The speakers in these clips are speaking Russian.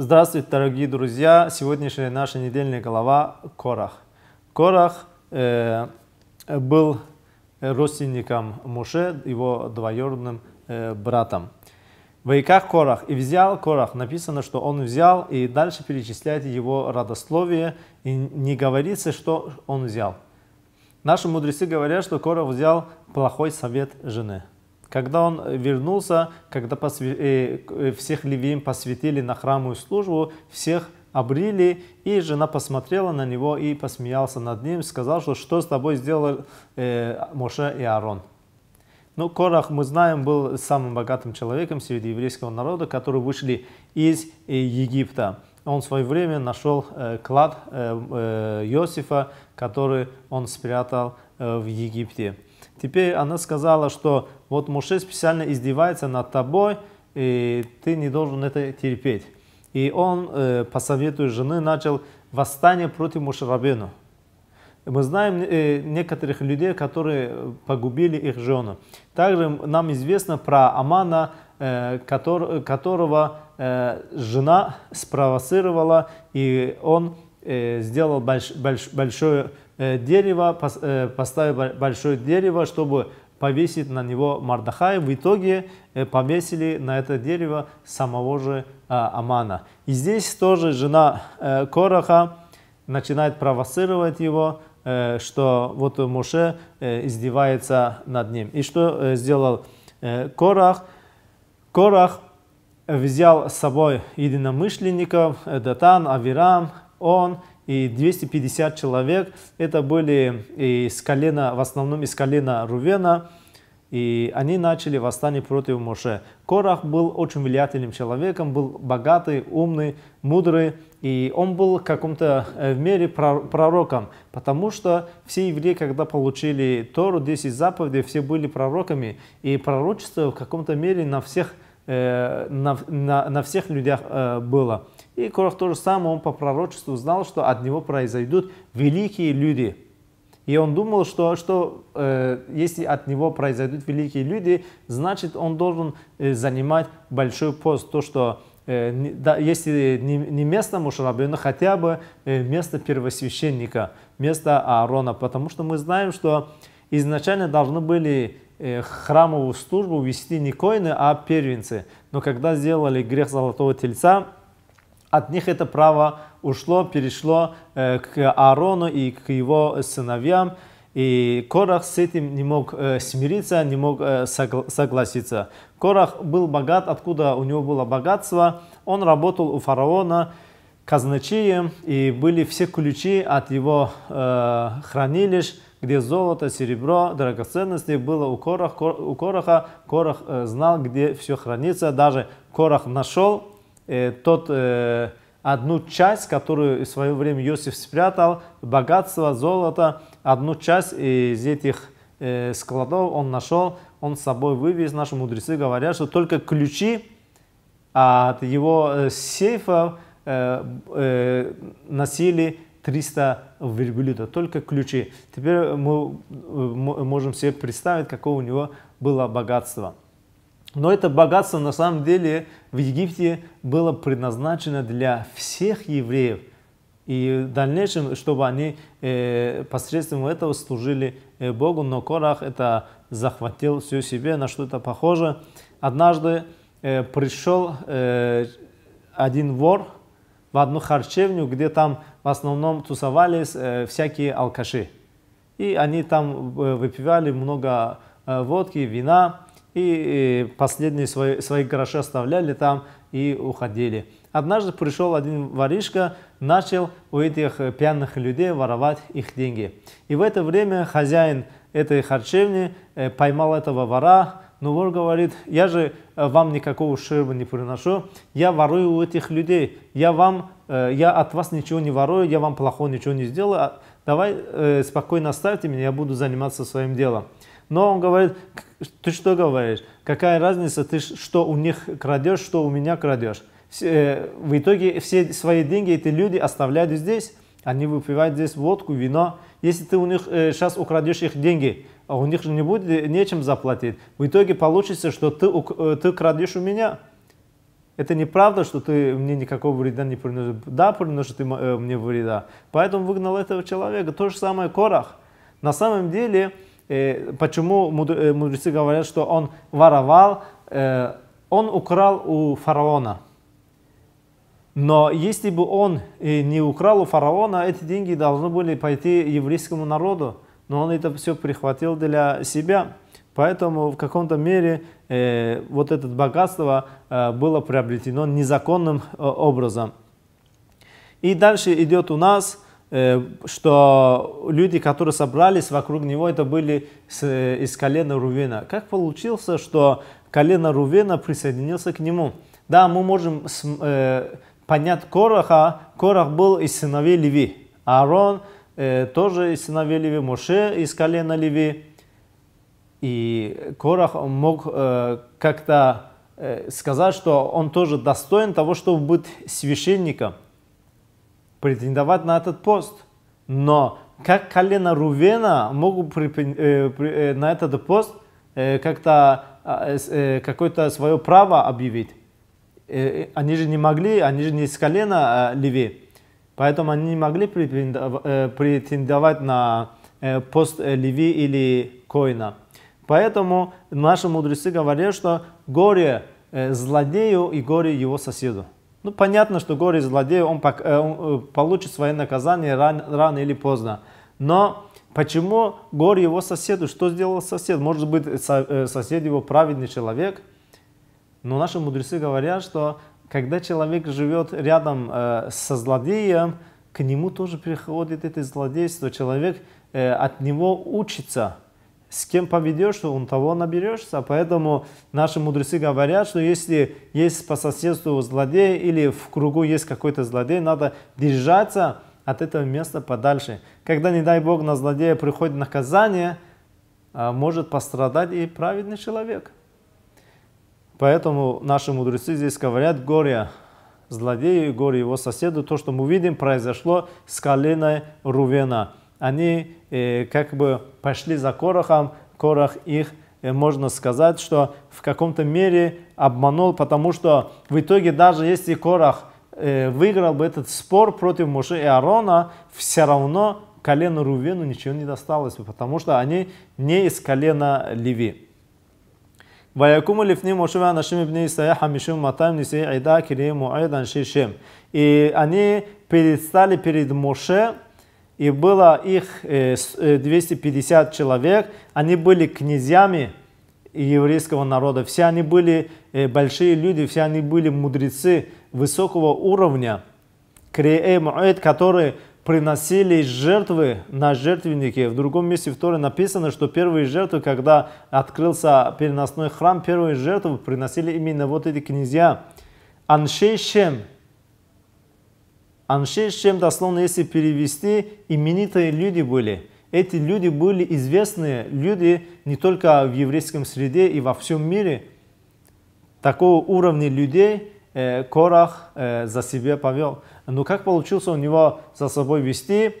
Здравствуйте, дорогие друзья! Сегодняшняя наша недельная голова – Корах. Корах э, был родственником Моше, его двоюродным э, братом. Вайках Корах. И взял Корах. Написано, что он взял, и дальше перечисляет его родословие, и не говорится, что он взял. Наши мудрецы говорят, что Корах взял плохой совет жены – когда он э, вернулся, когда посвя... Э, э, всех левиим посвятили на храмовую службу, всех обрили, и жена посмотрела на него и посмеялся над ним, сказал, что что с тобой сделал э, Моше и Аарон. Ну, Корах, мы знаем, был самым богатым человеком среди еврейского народа, который вышли из э, Египта. Он в свое время нашел э, клад э, э, Иосифа, который он спрятал э, в Египте. Теперь она сказала, что вот Моше специально издевается над тобой, и ты не должен это терпеть. И он э, по совету жены начал восстание против рабину. Мы знаем э, некоторых людей, которые погубили их жену. Также нам известно про Амана, э, котор, которого э, жена спровоцировала, и он э, сделал больш, больш, большое Э, дерево, э, поставил большое дерево, чтобы повесить на него Мардахая. В итоге э, повесили на это дерево самого же Амана. И здесь тоже жена Кораха начинает провоцировать его, что вот Моше издевается над ним. И что сделал Корах? Корах взял с собой единомышленников, Датан, Авирам, он и 250 человек. Это были из колена, в основном из колена Рувена, и они начали восстание против Моше. Корах был очень влиятельным человеком, был богатый, умный, мудрый, и он был в каком-то э, в мере пророком, потому что все евреи, когда получили Тору, 10 заповедей, все были пророками, и пророчество в каком-то мере на всех – Э, на, на, на всех людях э, было. И Корах тоже сам, он по пророчеству знал, что от него произойдут великие люди. И он думал, что, что э, если от него произойдут великие люди, значит он должен э, занимать большой пост. То, что э, не, да, если не, не место но хотя бы э, место первосвященника, место Аарона. Потому что мы знаем, что изначально должны были Э, храмовую службу вести не коины, а первенцы. Но когда сделали грех золотого тельца, от них это право ушло, перешло э, к Аарону и к его сыновьям. И Корах с этим не мог э, смириться, не мог согласиться. Корах был богат, откуда у него было богатство. Он работал у фараона казначеем, и были все ключи от его хранилищ где золото, серебро, драгоценности было у Короха. У Короха Корох э, знал, где все хранится. Даже Корох нашел э, тот, э, одну часть, которую в свое время Иосиф спрятал, богатство, золото, одну часть из этих э, складов он нашел, он с собой вывез. Наши мудрецы говорят, что только ключи от его э, сейфа э, э, носили 300 верблюда, только ключи. Теперь мы э, можем себе представить, какое у него было богатство. Но это богатство на самом деле в Египте было предназначено для всех евреев. И в дальнейшем, чтобы они э, посредством этого служили э, Богу, но Корах это захватил все себе, на что-то похоже. Однажды э, пришел э, один вор в одну харчевню, где там в основном тусовались э, всякие алкаши. И они там э, выпивали много э, водки, вина, и, и э, последние свои, свои гроши оставляли там и уходили. Однажды пришел один воришка, начал у этих э, пьяных людей воровать их деньги. И в это время хозяин этой харчевни э, поймал этого вора, но ну, вор говорит, я же вам никакого ущерба не приношу, я ворую у этих людей, я вам Э, я от вас ничего не ворую, я вам плохого ничего не сделаю, а давай э, спокойно оставьте меня, я буду заниматься своим делом. Но он говорит, ты что говоришь, какая разница, ты что у них крадешь, что у меня крадешь. Э, в итоге все свои деньги эти люди оставляют здесь, они выпивают здесь водку, вино. Если ты у них сейчас украдешь их деньги, а у них же не будет нечем заплатить. В итоге получится, что ты, ты крадешь у меня это неправда, что ты мне никакого вреда не приносишь. Да, приносишь ты э, мне вреда. Поэтому выгнал этого человека. То же самое Корах. На самом деле, э, почему э, мудрецы говорят, что он воровал, он украл у фараона. Но если бы он не украл у фараона, эти деньги должны были пойти еврейскому народу. Но он это все прихватил для себя. Поэтому в каком-то мере э, вот это богатство э, было приобретено незаконным э, образом. И дальше идет у нас, э, что люди, которые собрались вокруг него, это были с, э, из колена Рувена. Как получился, что колено Рувена присоединился к нему? Да, мы можем с, э, понять Кораха. Корах был из сыновей Леви. Аарон э, тоже из сыновей Леви, Моше из колена Леви. И Корах мог э, как-то э, сказать, что он тоже достоин того, чтобы быть священником, претендовать на этот пост. Но как колено Рувена могут э, э, на этот пост э, как-то а, э, э, какое-то свое право объявить? Э, э, они же не могли, они же не с колена э, Леви. Поэтому они не могли э, претендовать на пост Леви или Коина. Поэтому наши мудрецы говорят, что горе э, злодею и горе его соседу. Ну, понятно, что горе злодею, он, э, он э, получит свое наказание рано, рано или поздно. Но почему горе его соседу? Что сделал сосед? Может быть, сосед его праведный человек? Но наши мудрецы говорят, что когда человек живет рядом э, со злодеем, к нему тоже приходит это злодейство. Человек э, от него учится с кем поведешь, он того наберешься. Поэтому наши мудрецы говорят, что если есть по соседству злодей или в кругу есть какой-то злодей, надо держаться от этого места подальше. Когда, не дай Бог, на злодея приходит наказание, а, может пострадать и праведный человек. Поэтому наши мудрецы здесь говорят, горе злодею горе его соседу, то, что мы видим, произошло с коленой Рувена они э, как бы пошли за Корохом, Корох их, э, можно сказать, что в каком-то мере обманул, потому что в итоге даже если корох э, выиграл бы этот спор против Моше и Аарона, все равно колену Рувену ничего не досталось бы, потому что они не из колена Леви. Ваякуму лифни Мошева нашими бни Исая хамишим матам айда киреему айдан И они перестали перед Моше и было их 250 э, э, человек, они были князьями еврейского народа, все они были э, большие люди, все они были мудрецы высокого уровня, которые приносили жертвы на жертвеннике. В другом месте в Торе написано, что первые жертвы, когда открылся переносной храм, первые жертвы приносили именно вот эти князья. Аншейшем, Анши Шем дословно, если перевести, именитые люди были. Эти люди были известные люди не только в еврейском среде и во всем мире. Такого уровня людей э, Корах э, за себя повел. Но как получился у него за собой вести?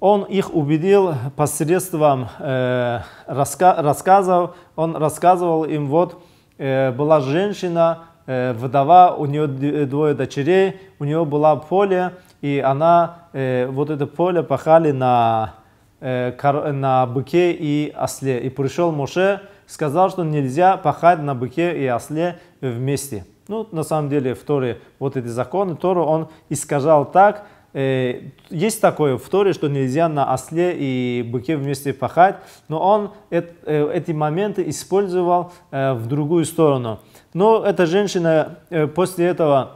Он их убедил посредством э, раска рассказов. Он рассказывал им, вот э, была женщина, Э, вдова, у нее двое дочерей, у нее было поле, и она э, вот это поле пахали на, э, на быке и осле. И пришел Моше, сказал, что нельзя пахать на быке и осле вместе. Ну, на самом деле, в Торе вот эти законы, Тору он искажал так, Э, есть такое в Торе, что нельзя на осле и быке вместе пахать, но он э, эти моменты использовал э, в другую сторону. Но эта женщина после этого,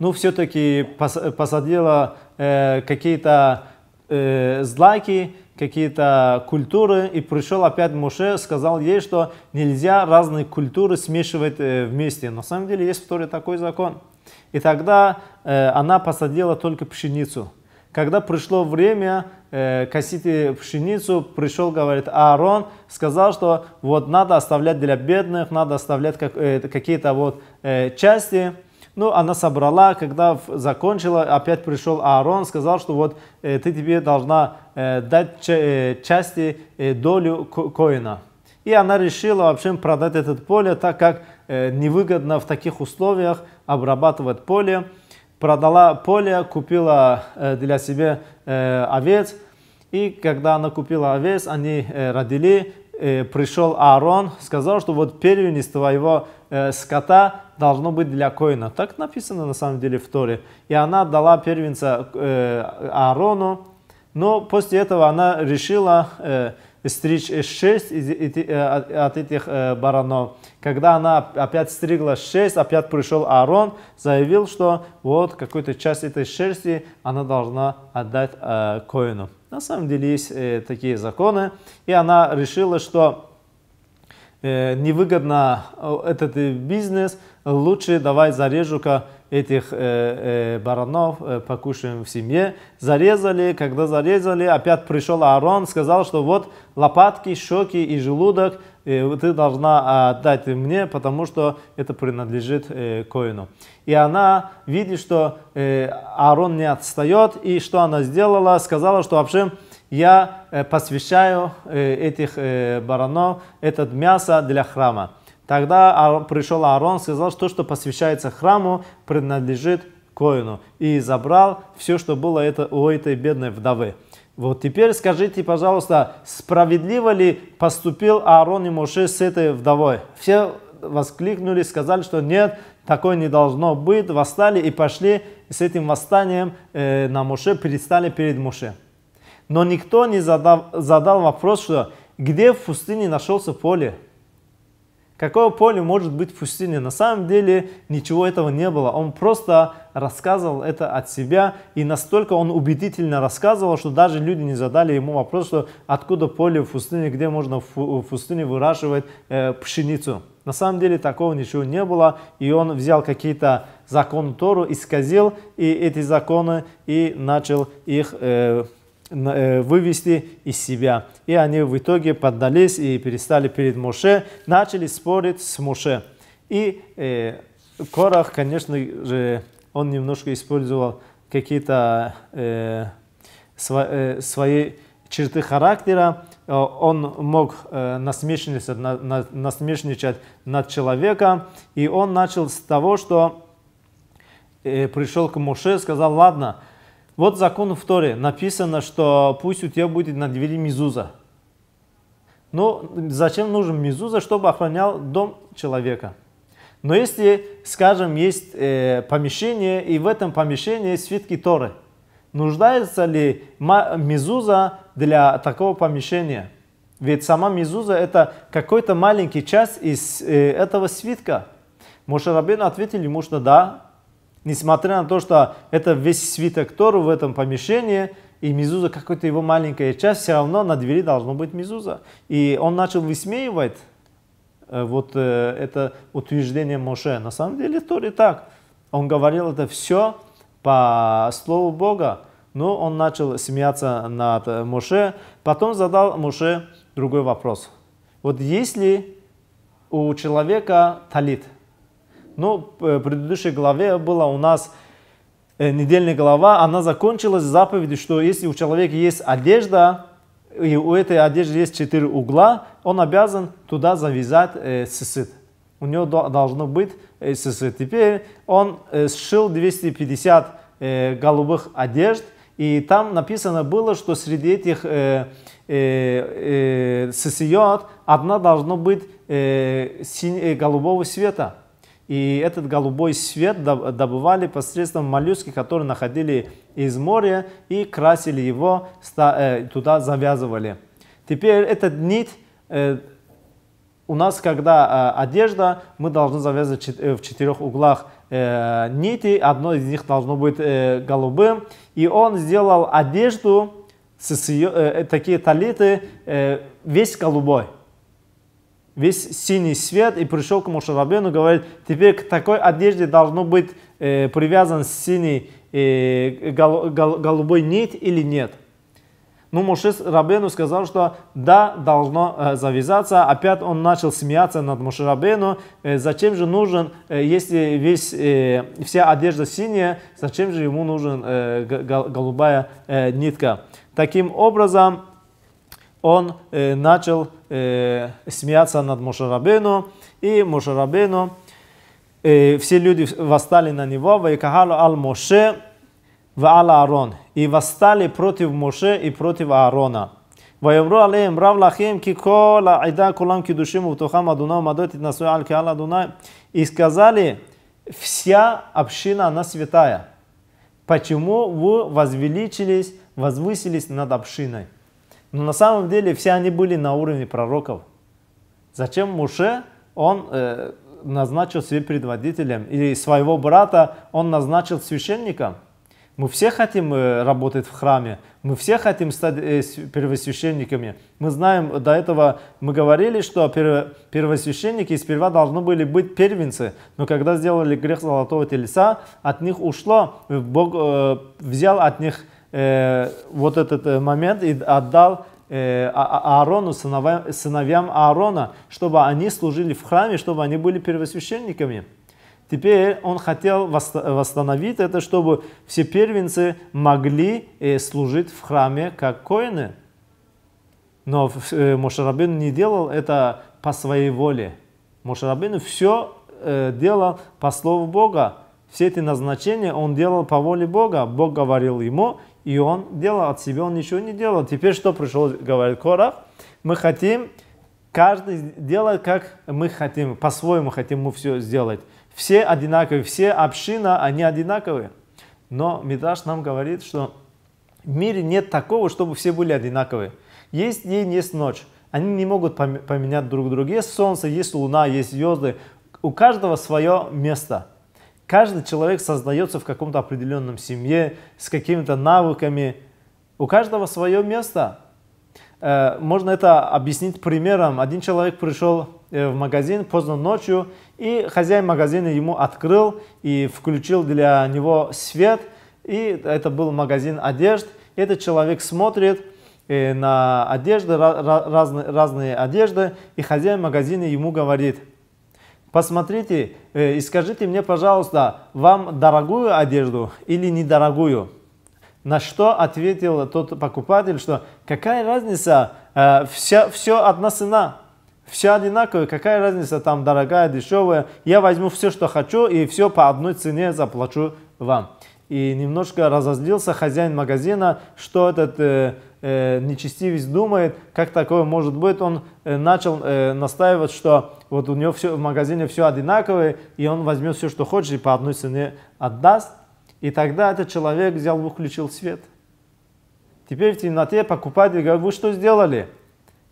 ну, все-таки посадила какие-то злаки, какие-то культуры, и пришел опять Муше, сказал ей, что нельзя разные культуры смешивать вместе. На самом деле есть в Торе такой закон – и тогда э, она посадила только пшеницу. Когда пришло время э, косить пшеницу, пришел, говорит, Аарон, сказал, что вот надо оставлять для бедных, надо оставлять как, э, какие-то вот э, части. Ну, она собрала, когда закончила, опять пришел Аарон, сказал, что вот э, ты тебе должна э, дать э, части, э, долю ко коина. И она решила вообще продать этот поле, так как э, невыгодно в таких условиях обрабатывать поле, продала поле, купила э, для себя э, овец. И когда она купила овец, они э, родили, пришел Аарон, сказал, что вот первенец твоего скота должно быть для Коина. Так написано на самом деле в Торе. И она дала первенца Аарону, но после этого она решила стричь 6 э, от этих э, баранов. Когда она опять стригла 6, опять пришел Аарон, заявил, что вот какую-то часть этой шерсти она должна отдать э, коину. На самом деле есть такие законы, и она решила, что невыгодно этот бизнес, лучше давай зарежу-ка этих э, э, баранов э, покушаем в семье. Зарезали, когда зарезали, опять пришел Аарон, сказал, что вот лопатки, щеки и желудок э, ты должна отдать мне, потому что это принадлежит э, Коину. И она видит, что э, Аарон не отстает, и что она сделала? Сказала, что вообще я э, посвящаю э, этих э, баранов, этот мясо для храма. Тогда пришел Аарон, сказал, что то, что посвящается храму, принадлежит Коину. И забрал все, что было это, у этой бедной вдовы. Вот теперь скажите, пожалуйста, справедливо ли поступил Аарон и Моше с этой вдовой? Все воскликнули, сказали, что нет, такое не должно быть, восстали и пошли с этим восстанием э, на Моше, перестали перед Моше. Но никто не задав, задал вопрос, что где в пустыне нашелся поле? Какое поле может быть в пустыне? На самом деле ничего этого не было. Он просто рассказывал это от себя, и настолько он убедительно рассказывал, что даже люди не задали ему вопрос, что откуда поле в пустыне, где можно в пустыне выращивать э, пшеницу. На самом деле такого ничего не было, и он взял какие-то законы Тору, исказил и эти законы и начал их э, Э, вывести из себя. И они в итоге поддались и перестали перед Моше, начали спорить с Моше. И э, Корах, конечно же, он немножко использовал какие-то э, сво, э, свои черты характера, э, он мог э, насмешничать, насмешничать над человеком, и он начал с того, что э, пришел к Моше и сказал, ладно, вот закон в Торе написано, что пусть у тебя будет на двери мизуза. Ну, зачем нужен мизуза, чтобы охранял дом человека? Но если, скажем, есть э, помещение, и в этом помещении свитки Торы, нуждается ли мизуза для такого помещения? Ведь сама мизуза это какой-то маленький часть из э, этого свитка. Мошарабин ответил ему, что да, Несмотря на то, что это весь свиток Тору в этом помещении, и Мизуза, какая-то его маленькая часть, все равно на двери должно быть Мизуза. И он начал высмеивать э, вот э, это утверждение Моше. На самом деле Торе так. Он говорил это все по слову Бога. Но он начал смеяться над э, Моше. Потом задал Моше другой вопрос. Вот если у человека талит – но ну, э, в предыдущей главе была у нас э, недельная глава, она закончилась заповедью, что если у человека есть одежда, и у этой одежды есть четыре угла, он обязан туда завязать э, сысыт. У него должно быть э, сысыт. Теперь он э, сшил 250 э, голубых одежд, и там написано было, что среди этих э, э, э, сысиот одна должна быть э, синь, э, голубого цвета. И этот голубой свет добывали посредством моллюски, которые находили из моря и красили его, э, туда завязывали. Теперь этот нить э, у нас, когда э, одежда, мы должны завязывать в четырех углах нити, одно из них должно быть голубым. И он сделал одежду, такие талиты, весь голубой весь синий свет и пришел к Мушарабену, говорит, теперь к такой одежде должно быть э, привязан синий э, гол, гол, голубой нить или нет. Ну, Моше Рабену сказал, что да, должно э, завязаться. Опять он начал смеяться над Моше Рабену. Э, зачем же нужен, э, если весь, э, вся одежда синяя, зачем же ему нужен э, голубая э, нитка? Таким образом, он э, начал э, смеяться над Мошарабину, и Мошарабину, э, все люди восстали на него, «Ваикагалу ал Моше ва ал Аарон», и восстали против Моше и против Аарона. ויאמרו עליהם רב לכם כי כל העדה כולם קדושים ובתוכם אדוני ומדות התנשאו על קהל אדוני. И сказали, вся община, она святая. Почему вы возвеличились, возвысились над общиной? Но на самом деле все они были на уровне пророков. Зачем Муше он э, назначил себе предводителем или своего брата он назначил священником? Мы все хотим э, работать в храме, мы все хотим стать э, первосвященниками. Мы знаем, до этого мы говорили, что первосвященники сперва должны были быть первенцы, но когда сделали грех золотого тельца, от них ушло, Бог э, взял от них Э, вот этот э, момент и отдал э, а-, а-, Аарону, сыновьям Аарона, чтобы они служили в храме, чтобы они были первосвященниками. Теперь он хотел восстановить это, чтобы все первенцы могли служить в храме как коины. Но Мошарабин не делал это по своей воле. Мошарабин все делал по слову Бога. Все эти назначения он делал по воле Бога. Бог говорил ему, и он делал от себя, он ничего не делал. Теперь что пришел, говорит Корах? Мы хотим, каждый делать как мы хотим, по-своему хотим мы все сделать. Все одинаковые, все община, они одинаковые. Но Мидраш нам говорит, что в мире нет такого, чтобы все были одинаковые. Есть день, есть ночь. Они не могут поменять друг друга. Есть солнце, есть луна, есть звезды. У каждого свое место. Каждый человек создается в каком-то определенном семье, с какими-то навыками. У каждого свое место. Э, можно это объяснить примером. Один человек пришел э, в магазин поздно ночью, и хозяин магазина ему открыл и включил для него свет. И это был магазин одежд. Этот человек смотрит, э, на одежды, разные, разные одежды, и хозяин магазина ему говорит, Посмотрите э, и скажите мне, пожалуйста, вам дорогую одежду или недорогую? На что ответил тот покупатель, что какая разница, э, вся, все одна цена, все одинаковое, какая разница, там дорогая, дешевая, я возьму все, что хочу и все по одной цене заплачу вам. И немножко разозлился хозяин магазина, что этот... Э, э, нечестивец думает, как такое может быть, он э, начал э, настаивать, что вот у него все, в магазине все одинаковое, и он возьмет все, что хочет, и по одной цене отдаст. И тогда этот человек взял, выключил свет. Теперь в темноте покупатель говорит, вы что сделали?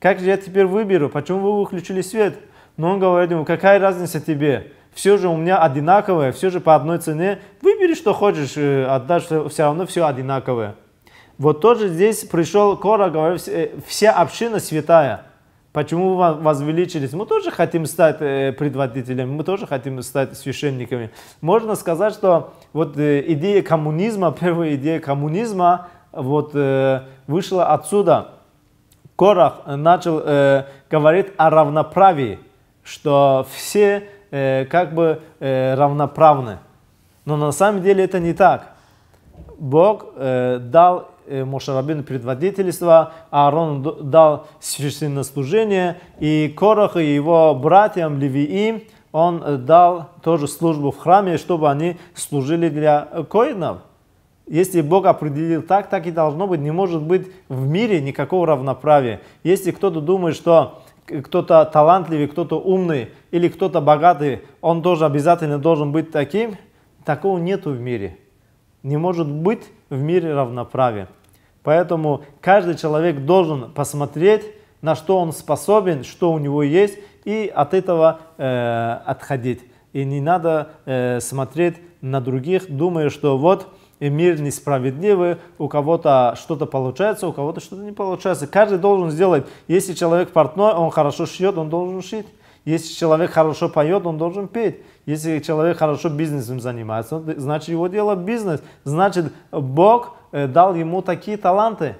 Как же я теперь выберу? Почему вы выключили свет? Но он говорит ему, какая разница тебе? Все же у меня одинаковое, все же по одной цене. Выбери, что хочешь, э, отдашь, все равно все одинаковое. Вот тоже здесь пришел Кора, говорит, э, вся община святая. Почему вы возвеличились? Мы тоже хотим стать э, предводителями, мы тоже хотим стать священниками. Можно сказать, что вот э, идея коммунизма, первая идея коммунизма вот вышла отсюда. Корах начал э, говорить о равноправии, что все э, как бы э, равноправны. Но на самом деле это не так. Бог э, дал Э, Мошарабин предводительство, Аарон дал священное служение, и Корах и его братьям Левиим он э, дал тоже службу в храме, чтобы они служили для коинов. Если Бог определил так, так и должно быть. Не может быть в мире никакого равноправия. Если кто-то думает, что э, кто-то талантливый, кто-то умный или кто-то богатый, он тоже обязательно должен быть таким, такого нету в мире. Не может быть в мире равноправия. Поэтому каждый человек должен посмотреть, на что он способен, что у него есть, и от этого э, отходить. И не надо э, смотреть на других, думая, что вот э, мир несправедливый, у кого-то что-то получается, у кого-то что-то не получается. Каждый должен сделать. Если человек портной, он хорошо шьет, он должен шить. Если человек хорошо поет, он должен петь. Если человек хорошо бизнесом занимается, значит его дело бизнес. Значит Бог – Э, дал ему такие таланты.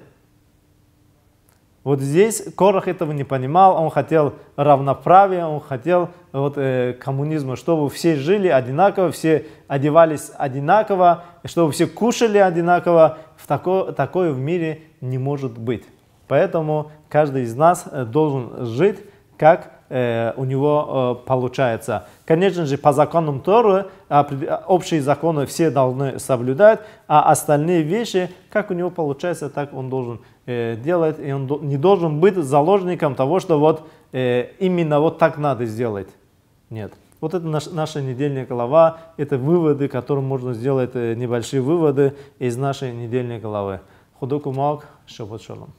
Вот здесь Корах этого не понимал, он хотел равноправия, он хотел вот, э, коммунизма, чтобы все жили одинаково, все одевались одинаково, чтобы все кушали одинаково. В тако, такое в мире не может быть. Поэтому каждый из нас э, должен жить как э, у него э, получается. Конечно же, по законам Торы а, а, общие законы все должны соблюдать, а остальные вещи, как у него получается, так он должен э, делать, и он не должен быть заложником того, что вот э, именно вот так надо сделать. Нет. Вот это наш, наша недельная глава, это выводы, которые можно сделать, э, небольшие выводы из нашей недельной главы. Худокумалк, шабат шалом.